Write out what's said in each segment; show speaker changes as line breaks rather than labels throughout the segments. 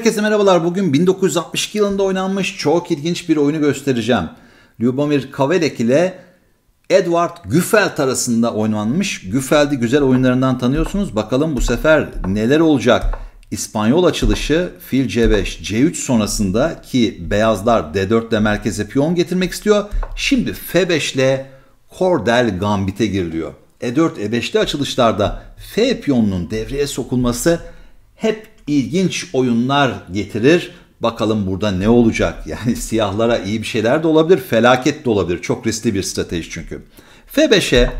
Herkese merhabalar. Bugün 1962 yılında oynanmış çok ilginç bir oyunu göstereceğim. Lubomir Kavelek ile Edward Güfeld arasında oynanmış. Güfeld'i güzel oyunlarından tanıyorsunuz. Bakalım bu sefer neler olacak? İspanyol açılışı fil C5, C3 sonrasında ki beyazlar D4 ile merkeze piyon getirmek istiyor. Şimdi F5 ile cordel Gambit'e giriliyor. E4, E5'li açılışlarda F piyonunun devreye sokulması hep ilginç oyunlar getirir. Bakalım burada ne olacak? Yani siyahlara iyi bir şeyler de olabilir, felaket de olabilir. Çok riskli bir strateji çünkü. F5'e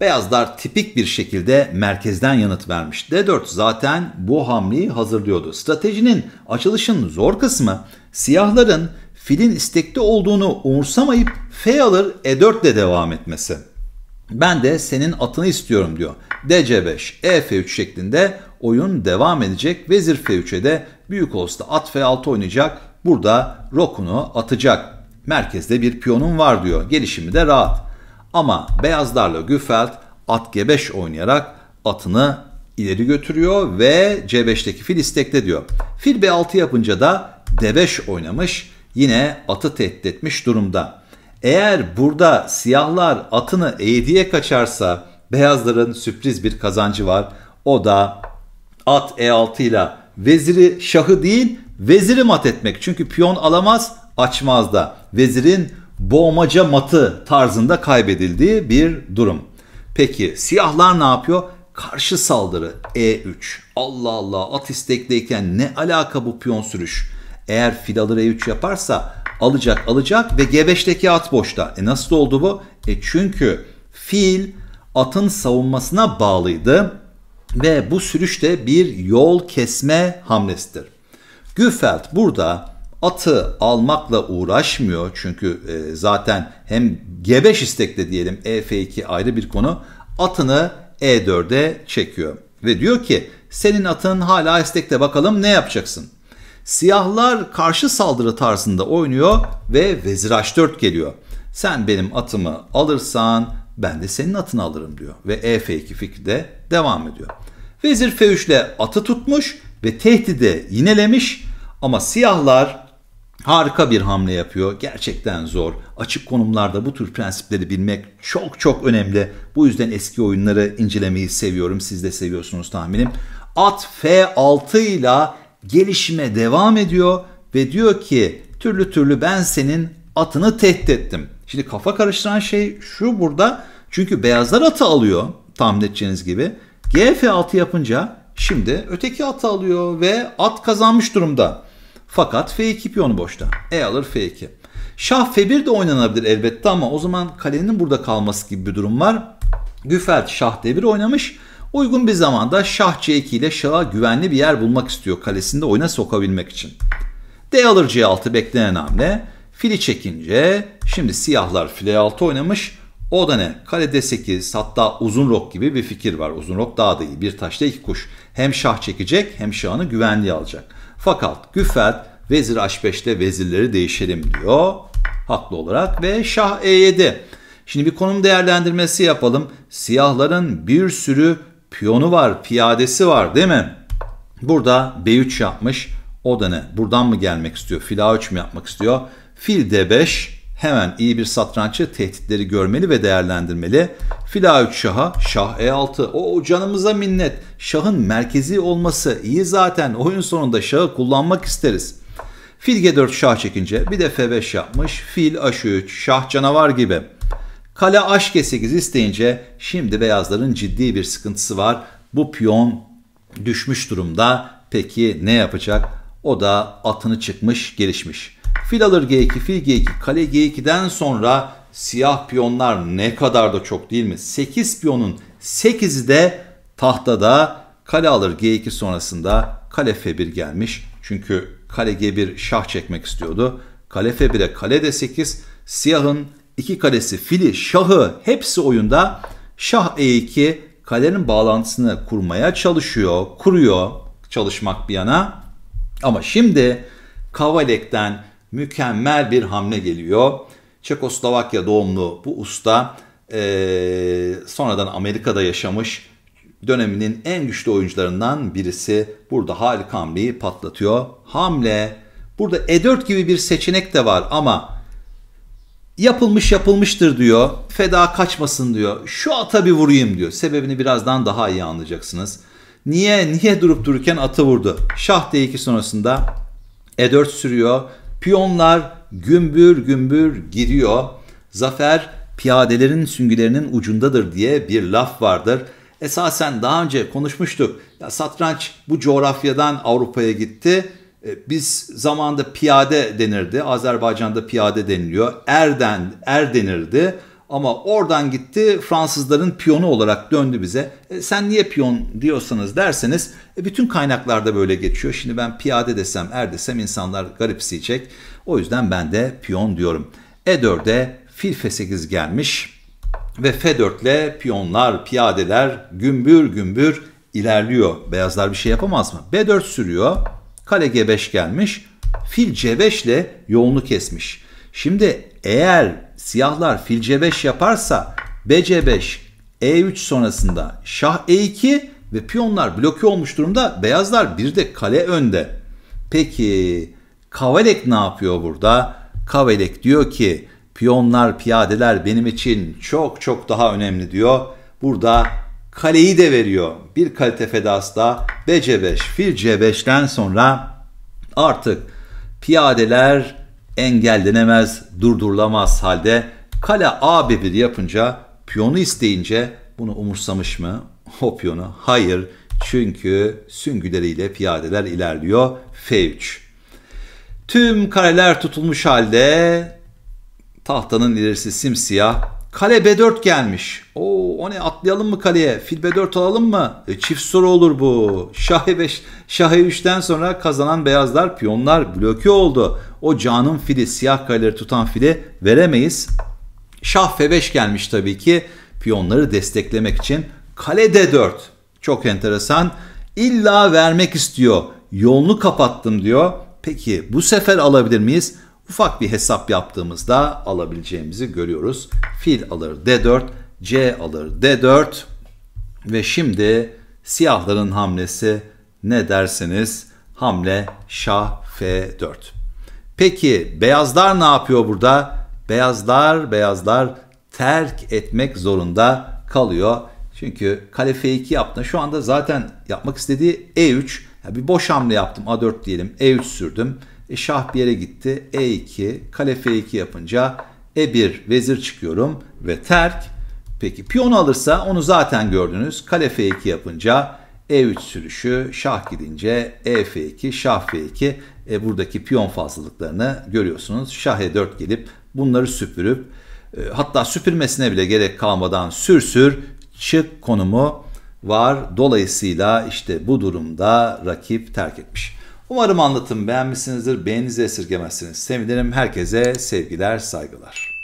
beyazlar tipik bir şekilde merkezden yanıt vermiş. D4 zaten bu hamleyi hazırlıyordu. Stratejinin açılışın zor kısmı siyahların filin istekli olduğunu umursamayıp F alır E4 ile devam etmesi. Ben de senin atını istiyorum diyor. DC5, EF3 şeklinde oyun devam edecek. Vezir F3'e de büyük olsa at F6 oynayacak. Burada rokunu atacak. Merkezde bir piyonum var diyor. Gelişimi de rahat. Ama beyazlarla Güfeld at G5 oynayarak atını ileri götürüyor ve C5'teki fil istekte diyor. Fil B6 yapınca da D5 oynamış. Yine atı tehdit etmiş durumda. Eğer burada siyahlar atını e eğdiye kaçarsa beyazların sürpriz bir kazancı var. O da at e6 ile veziri şahı değil veziri mat etmek. Çünkü piyon alamaz açmaz da. Vezirin boğmaca matı tarzında kaybedildiği bir durum. Peki siyahlar ne yapıyor? Karşı saldırı E3. Allah Allah at istekliyken ne alaka bu piyon sürüş? Eğer fil alır E3 yaparsa alacak alacak ve G5'teki at boşta. E nasıl oldu bu? E çünkü fil atın savunmasına bağlıydı. Ve bu sürüş de bir yol kesme hamlesidir. Güfeld burada atı almakla uğraşmıyor. Çünkü e, zaten hem G5 istekte diyelim EF2 ayrı bir konu. Atını E4'e çekiyor. Ve diyor ki senin atın hala istekte bakalım ne yapacaksın? Siyahlar karşı saldırı tarzında oynuyor ve vezir h4 geliyor. Sen benim atımı alırsan ben de senin atını alırım diyor. Ve e f2 fikri de devam ediyor. Vezir f3 ile atı tutmuş ve tehdide yinelemiş ama siyahlar harika bir hamle yapıyor. Gerçekten zor. Açık konumlarda bu tür prensipleri bilmek çok çok önemli. Bu yüzden eski oyunları incelemeyi seviyorum. Siz de seviyorsunuz tahminim. At f6 ile gelişime devam ediyor ve diyor ki türlü türlü ben senin atını tehdit ettim. Şimdi kafa karıştıran şey şu burada. Çünkü beyazlar atı alıyor tahmin edeceğiniz gibi. GF6 yapınca şimdi öteki atı alıyor ve at kazanmış durumda. Fakat F2 piyonu boşta. E alır F2. Şah F1 de oynanabilir elbette ama o zaman kalenin burada kalması gibi bir durum var. Güfert Şah D1 oynamış. Uygun bir zamanda Şah C2 ile Şah'a güvenli bir yer bulmak istiyor kalesinde oyuna sokabilmek için. D alır C6 beklenen hamle. Fili çekince şimdi siyahlar file 6 oynamış. O da ne? Kale D8 hatta uzun rok gibi bir fikir var. Uzun rok daha da iyi. Bir taşta iki kuş. Hem şah çekecek hem şahını güvenliğe alacak. Fakat Güfet vezir H5'te vezirleri değişelim diyor. Haklı olarak ve şah E7. Şimdi bir konum değerlendirmesi yapalım. Siyahların bir sürü piyonu var, piyadesi var değil mi? Burada B3 yapmış. O da ne? Buradan mı gelmek istiyor? Fila A3 mü yapmak istiyor? Fil D5 hemen iyi bir satranççı tehditleri görmeli ve değerlendirmeli. Fil A3 şaha, şah E6. O canımıza minnet. Şahın merkezi olması iyi zaten. Oyun sonunda şahı kullanmak isteriz. Fil G4 şah çekince bir de F5 yapmış. Fil H3 şah canavar gibi. Kale H8 isteyince şimdi beyazların ciddi bir sıkıntısı var. Bu piyon düşmüş durumda. Peki ne yapacak? O da atını çıkmış gelişmiş. Fil alır G2, fil G2, kale G2'den sonra siyah piyonlar ne kadar da çok değil mi? 8 piyonun 8'i de tahtada kale alır G2 sonrasında kale F1 gelmiş. Çünkü kale G1 şah çekmek istiyordu. Kale F1'e kale de 8 siyahın iki kalesi fili şahı hepsi oyunda şah E2 kalenin bağlantısını kurmaya çalışıyor. Kuruyor çalışmak bir yana. Ama şimdi Kavalek'ten mükemmel bir hamle geliyor. Çekoslovakya doğumlu bu usta e, sonradan Amerika'da yaşamış döneminin en güçlü oyuncularından birisi burada harika hamleyi patlatıyor. Hamle burada E4 gibi bir seçenek de var ama yapılmış yapılmıştır diyor. Feda kaçmasın diyor. Şu ata bir vurayım diyor. Sebebini birazdan daha iyi anlayacaksınız. Niye niye durup dururken atı vurdu? Şah D2 sonrasında E4 sürüyor. Piyonlar gümbür gümbür giriyor. Zafer piyadelerin süngülerinin ucundadır diye bir laf vardır. Esasen daha önce konuşmuştuk. Ya satranç bu coğrafyadan Avrupa'ya gitti. E, biz zamanda piyade denirdi. Azerbaycan'da piyade deniliyor. Erden, er denirdi. Ama oradan gitti Fransızların piyonu olarak döndü bize. E, sen niye piyon diyorsanız derseniz e, bütün kaynaklarda böyle geçiyor. Şimdi ben piyade desem er desem insanlar garipseyecek. O yüzden ben de piyon diyorum. E4'e fil F8 gelmiş ve F4 ile piyonlar, piyadeler gümbür gümbür ilerliyor. Beyazlar bir şey yapamaz mı? B4 sürüyor. Kale G5 gelmiş. Fil C5 ile yolunu kesmiş. Şimdi eğer siyahlar fil c5 yaparsa bc5, e3 sonrasında şah e2 ve piyonlar bloke olmuş durumda. Beyazlar bir de kale önde. Peki Kavalek ne yapıyor burada? Kavalek diyor ki piyonlar piyadeler benim için çok çok daha önemli diyor. Burada kaleyi de veriyor. Bir kalite fedası da BC5 fil C5'ten sonra artık piyadeler engellenemez, durdurulamaz halde kale A1 yapınca piyonu isteyince bunu umursamış mı o piyonu? Hayır çünkü süngüleriyle piyadeler ilerliyor F3. Tüm kareler tutulmuş halde tahtanın ilerisi simsiyah. Kale B4 gelmiş. Oo, o ne atlayalım mı kaleye? Fil B4 alalım mı? E, çift soru olur bu. Şah E5, Şah E3'ten sonra kazanan beyazlar piyonlar bloke oldu o canım fili siyah kareleri tutan fili veremeyiz. Şah F5 gelmiş tabii ki piyonları desteklemek için. Kale D4 çok enteresan. İlla vermek istiyor. Yolunu kapattım diyor. Peki bu sefer alabilir miyiz? Ufak bir hesap yaptığımızda alabileceğimizi görüyoruz. Fil alır D4, C alır D4 ve şimdi siyahların hamlesi ne dersiniz? Hamle Şah F4. Peki beyazlar ne yapıyor burada? Beyazlar, beyazlar terk etmek zorunda kalıyor. Çünkü kale F2 yaptı. Şu anda zaten yapmak istediği E3. Yani bir boş hamle yaptım. A4 diyelim. E3 sürdüm. E, şah bir yere gitti. E2. Kale F2 yapınca E1 vezir çıkıyorum ve terk. Peki piyon alırsa onu zaten gördünüz. Kale F2 yapınca e3 sürüşü, şah gidince EF2, şah F2 e, buradaki piyon fazlalıklarını görüyorsunuz. Şah E4 gelip bunları süpürüp e, hatta süpürmesine bile gerek kalmadan sür sür çık konumu var. Dolayısıyla işte bu durumda rakip terk etmiş. Umarım anlatım beğenmişsinizdir. Beğeninizi esirgemezsiniz. Sevinirim. Herkese sevgiler, saygılar.